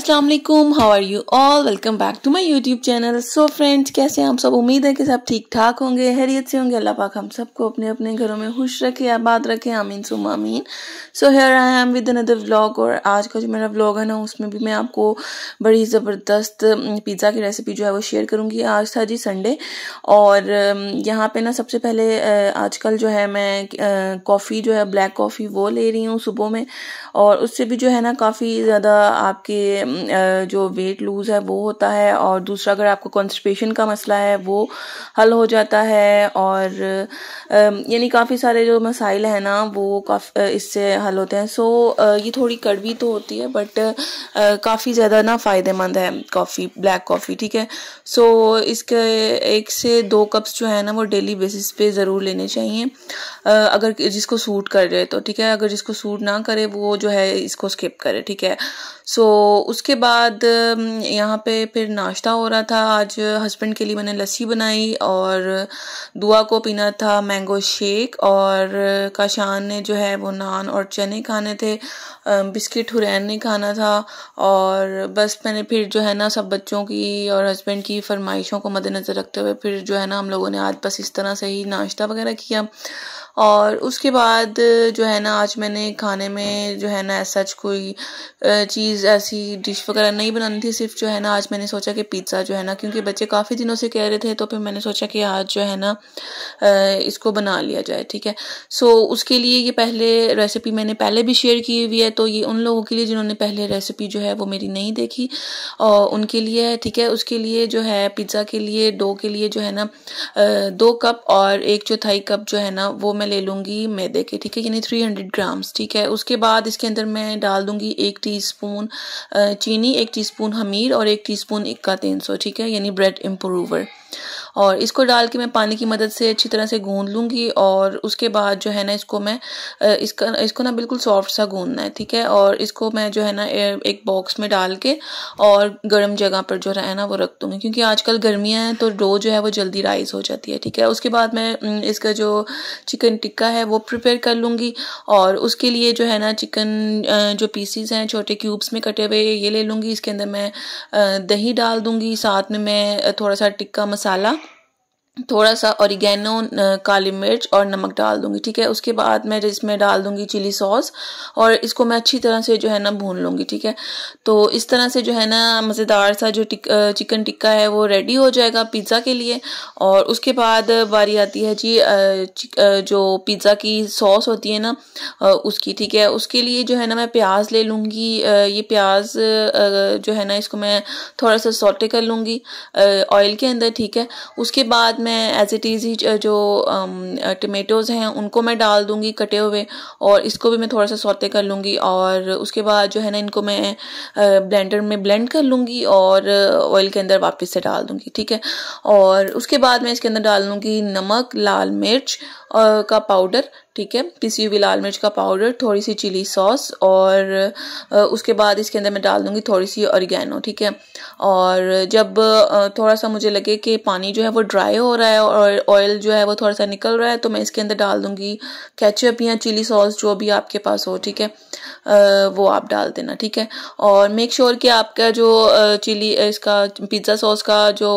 अस्सलाम वालेकुम how are you all welcome back to my YouTube channel so friends कैसे हैं आप सब उम्मीद है कि सब ठीक ठाक होंगे हैरियत से होंगे अल्लाह पाक हम सबको अपने अपने घरों में खुश रखे आबाद रखे आमीन सुम आमीन so here I am with another vlog और आज का जो मेरा व्लॉग है ना उसमें भी मैं आपको बड़ी ज़बरदस्त पिज़्ज़ा की रेसिपी जो है वो शेयर करूँगी आज था जी संडे और यहाँ पर ना सबसे पहले आजकल जो है मैं कॉफ़ी जो है ब्लैक कॉफ़ी वो ले रही हूँ सुबह में और उससे भी जो है ना काफ़ी ज़्यादा आपके जो वेट लूज़ है वो होता है और दूसरा अगर आपको कॉन्स्टिपेशन का मसला है वो हल हो जाता है और यानी काफ़ी सारे जो मसाइल हैं ना वो काफ़ी इससे हल होते हैं सो ये थोड़ी कड़वी तो होती है बट काफ़ी ज़्यादा ना फ़ायदेमंद है कॉफ़ी ब्लैक कॉफ़ी ठीक है सो इसके एक से दो कप्स जो है ना वो डेली बेसिस पे ज़रूर लेने चाहिए अगर जिसको सूट कर रहे तो ठीक है अगर जिसको सूट ना करे वो जो है इसको स्किप करे ठीक है सो उसके बाद यहाँ पे फिर नाश्ता हो रहा था आज हस्बैंड के लिए मैंने लस्सी बनाई और दुआ को पीना था मैंगो शेक और काशान ने जो है वो नान और चने खाने थे बिस्किट हुरैन ने खाना था और बस मैंने फिर जो है ना सब बच्चों की और हस्बैंड की फरमाइशों को मद्देनज़र रखते हुए फिर जो है ना हम लोगों ने आज बस इस तरह से ही नाश्ता वगैरह किया और उसके बाद जो है ना आज मैंने खाने में जो है ना सच कोई चीज़ ऐसी डिश वगैरह नहीं बनानी थी सिर्फ जो है ना आज मैंने सोचा कि पिज़्ज़ा जो है ना क्योंकि बच्चे काफ़ी दिनों से कह रहे थे तो फिर मैंने सोचा कि आज जो है ना इसको बना लिया जाए ठीक है सो उसके लिए ये पहले रेसिपी मैंने पहले भी शेयर की हुई है तो ये उन लोगों के लिए जिन्होंने पहले रेसिपी जो है वो मेरी नहीं देखी और उनके लिए है ठीक है उसके लिए जो है पिज़्ज़ा के लिए डो के लिए जो है ना दो कप और एक चौथाई कप जो है ना वो मैं ले लूँगी मैदे के ठीक है यानी थ्री हंड्रेड ग्राम्स ठीक है उसके बाद इसके अंदर मैं डाल दूँगी एक टीस्पून चीनी एक टीस्पून हमीर और एक टीस्पून इक्का तीन सौ ठीक है यानी ब्रेड इम्प्रूवर और इसको डाल के मैं पानी की मदद से अच्छी तरह से गूंद लूँगी और उसके बाद जो है ना इसको मैं इसका इसको ना बिल्कुल सॉफ्ट सा गूंदना है ठीक है और इसको मैं जो है ना एक बॉक्स में डाल के और गर्म जगह पर जो है ना वो रख दूँगी क्योंकि आजकल गर्मियाँ हैं तो डो जो है वो जल्दी राइज हो जाती है ठीक है उसके बाद मैं इसका जो चिकन टिक्का है वो प्रिपेयर कर लूँगी और उसके लिए जो है ना चिकन जो पीसीज हैं छोटे क्यूब्स में कटे हुए ये ले लूँगी इसके अंदर मैं दही डाल दूँगी साथ में मैं थोड़ा सा टिक्का मसाला थोड़ा सा औरिगेनो काली मिर्च और नमक डाल दूंगी ठीक है उसके बाद मैं इसमें डाल दूंगी चिली सॉस और इसको मैं अच्छी तरह से जो है ना भून लूँगी ठीक है तो इस तरह से जो है ना मज़ेदार सा जो टिक, चिकन टिक्का है वो रेडी हो जाएगा पिज़्ज़ा के लिए और उसके बाद बारी आती है जी जो पिज़्ज़ा की सॉस होती है ना उसकी ठीक है उसके लिए जो है ना मैं प्याज ले लूँगी ये प्याज जो है ना इसको मैं थोड़ा सा सोटे कर लूँगी ऑयल के अंदर ठीक है उसके बाद मैं मैं एज इट इज़ ही जो टमेटोज़ हैं उनको मैं डाल दूँगी कटे हुए और इसको भी मैं थोड़ा सा सौते कर लूँगी और उसके बाद जो है ना इनको मैं ब्लेंडर में ब्लेंड कर लूँगी और ऑयल के अंदर वापस से डाल दूँगी ठीक है और उसके बाद मैं इसके अंदर डाल लूँगी नमक लाल मिर्च का पाउडर ठीक है पिसी हुई लाल मिर्च का पाउडर थोड़ी सी चिली सॉस और उसके बाद इसके अंदर मैं डाल दूँगी थोड़ी सी ऑरिगेनो ठीक है और जब थोड़ा सा मुझे लगे कि पानी जो है वो ड्राई हो रहा है और ऑयल जो है वो थोड़ा सा निकल रहा है तो मैं इसके अंदर डाल दूँगी कैचअप या चिली सॉस जो भी आपके पास हो ठीक है वो आप डाल देना ठीक है और मेक श्योर sure कि आपका जो चिली इसका पिज़्ज़ा सॉस का जो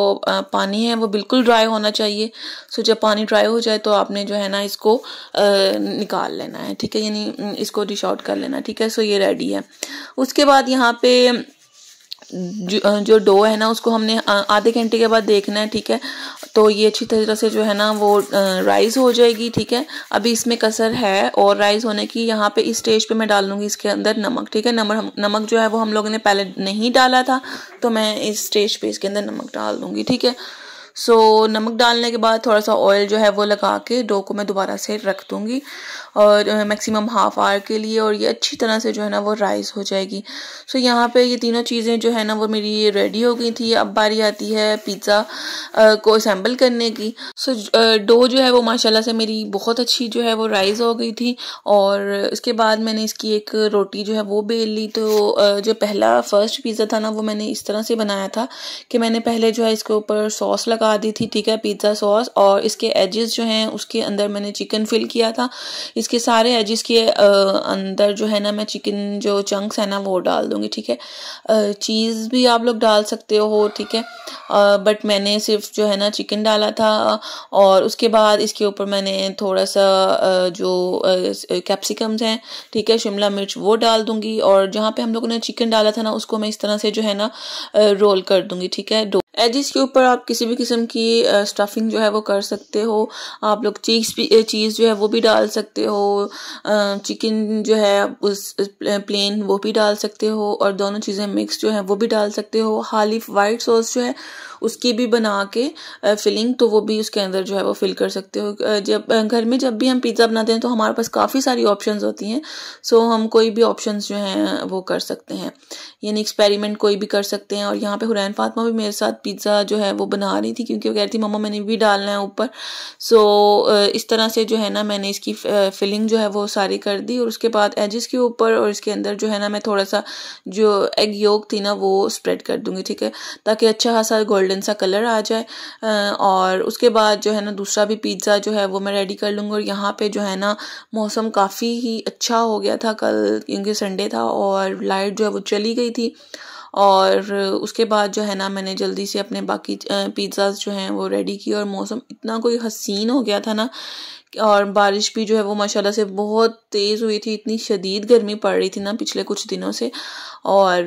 पानी है वो बिल्कुल ड्राई होना चाहिए सो जब पानी ड्राई हो जाए तो आपने जो है ना इसको निकाल लेना है ठीक है यानी इसको डिश आउट कर लेना ठीक है सो ये रेडी है उसके बाद यहाँ पे जो, जो डो है ना उसको हमने आधे घंटे के बाद देखना है ठीक है तो ये अच्छी तरह से जो है ना वो राइस हो जाएगी ठीक है अभी इसमें कसर है और राइस होने की यहाँ पे इस स्टेज पे मैं डाल लूंगी इसके अंदर नमक ठीक है नमक नमक जो है वो हम लोगों ने पहले नहीं डाला था तो मैं इस स्टेज पे इसके अंदर नमक डाल दूँगी ठीक है सो so, नमक डालने के बाद थोड़ा सा ऑयल जो है वो लगा के डो को मैं दोबारा से रख दूँगी और मैक्सिमम हाफ आवर के लिए और ये अच्छी तरह से जो है ना वो राइस हो जाएगी सो so, यहाँ पे ये तीनों चीज़ें जो है ना वो मेरी ये रेडी हो गई थी अब बारी आती है पिज़्ज़ा को असम्बल करने की सो so, डो जो है वो माशाल्लाह से मेरी बहुत अच्छी जो है वो राइस हो गई थी और इसके बाद मैंने इसकी एक रोटी जो है वो बेल ली तो जो पहला फ़र्स्ट पिज़्ज़ा था ना वो मैंने इस तरह से बनाया था कि मैंने पहले जो है इसके ऊपर सॉस लगा दी थी ठीक है पिज़्ज़ा सॉस और इसके एजेस जो हैं उसके अंदर मैंने चिकन फिल किया था इसके सारे है जिसके अंदर जो है ना मैं चिकन जो चंक्स है ना वो डाल दूँगी ठीक है चीज़ भी आप लोग डाल सकते हो ठीक है बट मैंने सिर्फ जो है ना चिकन डाला था और उसके बाद इसके ऊपर मैंने थोड़ा सा जो कैप्सिकम्स हैं ठीक है शिमला मिर्च वो डाल दूँगी और जहाँ पर हम लोगों ने चिकन डाला था ना उसको मैं इस तरह से जो है ना रोल कर दूँगी ठीक है एजिस के ऊपर आप किसी भी किस्म की स्टफिंग जो है वो कर सकते हो आप लोग चीज भी चीज़ जो है वो भी डाल सकते हो चिकन जो है उस प्लेन वो भी डाल सकते हो और दोनों चीज़ें मिक्स जो है वो भी डाल सकते हो हालिफ वाइट सॉस जो है उसकी भी बना के फिलिंग तो वो भी उसके अंदर जो है वो फिल कर सकते हो जब घर में जब भी हम पिज़्ज़ा बनाते हैं तो हमारे पास काफ़ी सारी ऑप्शन होती हैं सो हम कोई भी ऑप्शन जो हैं वो कर सकते हैं यानी एक्सपेरिमेंट कोई भी कर सकते हैं और यहाँ पर हुरैन फातमा भी मेरे साथ पिज़्ज़ा जो है वो बना रही थी क्योंकि वो कह रही थी मम्मा मैंने भी डालना है ऊपर सो इस तरह से जो है ना मैंने इसकी फिलिंग जो है वो सारी कर दी और उसके बाद एजिस के ऊपर और इसके अंदर जो है ना मैं थोड़ा सा जो एग योग थी ना वो स्प्रेड कर दूँगी ठीक है ताकि अच्छा खासा गोल्डन सा कलर आ जाए और उसके बाद जो है ना दूसरा भी पिज़्ज़ा जो है वो मैं रेडी कर लूँगी और यहाँ पर जो है ना मौसम काफ़ी ही अच्छा हो गया था कल क्योंकि संडे था और लाइट जो है वो चली गई थी और उसके बाद जो है ना मैंने जल्दी से अपने बाकी पिज़्ज़ाज जो हैं वो रेडी किए और मौसम इतना कोई हसीन हो गया था ना और बारिश भी जो है वो माशाल्लाह से बहुत तेज़ हुई थी इतनी शदीद गर्मी पड़ रही थी ना पिछले कुछ दिनों से और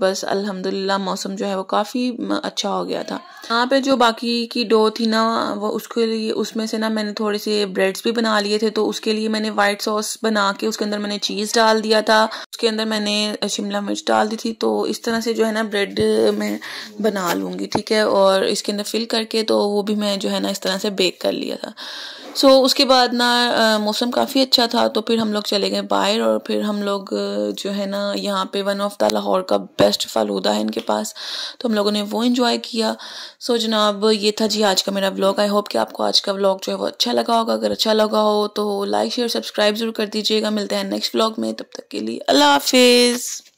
बस अल्हम्दुलिल्लाह मौसम जो है वो काफ़ी अच्छा हो गया था यहाँ पे जो बाकी की डो थी ना वो उसके लिए उसमें से ना मैंने थोड़े से ब्रेड्स भी बना लिए थे तो उसके लिए मैंने वाइट सॉस बना के उसके अंदर मैंने चीज़ डाल दिया था उसके अंदर मैंने शिमला मिर्च डाल दी थी तो इस तरह से जो है ना ब्रेड मैं बना लूँगी ठीक है और इसके अंदर फिल करके तो वो भी मैं जो है ना इस तरह से बेक कर लिया था सो so, उसके बाद ना मौसम काफ़ी अच्छा था तो फिर हम लोग चले गए बाहर और फिर हम लोग जो है ना यहाँ पे वन ऑफ द लाहौर का बेस्ट फालूदा है इनके पास तो हम लोगों ने वो इन्जॉय किया सो so, जनाब ये था जी आज का मेरा ब्लॉग आई होप कि आपको आज का ब्लॉग जो है वो अच्छा लगा होगा अगर अच्छा लगा हो तो लाइक शेयर सब्सक्राइब ज़रूर कर दीजिएगा मिलते हैं नेक्स्ट ब्लॉग में तब तक के लिए अल्लाह हाफिज़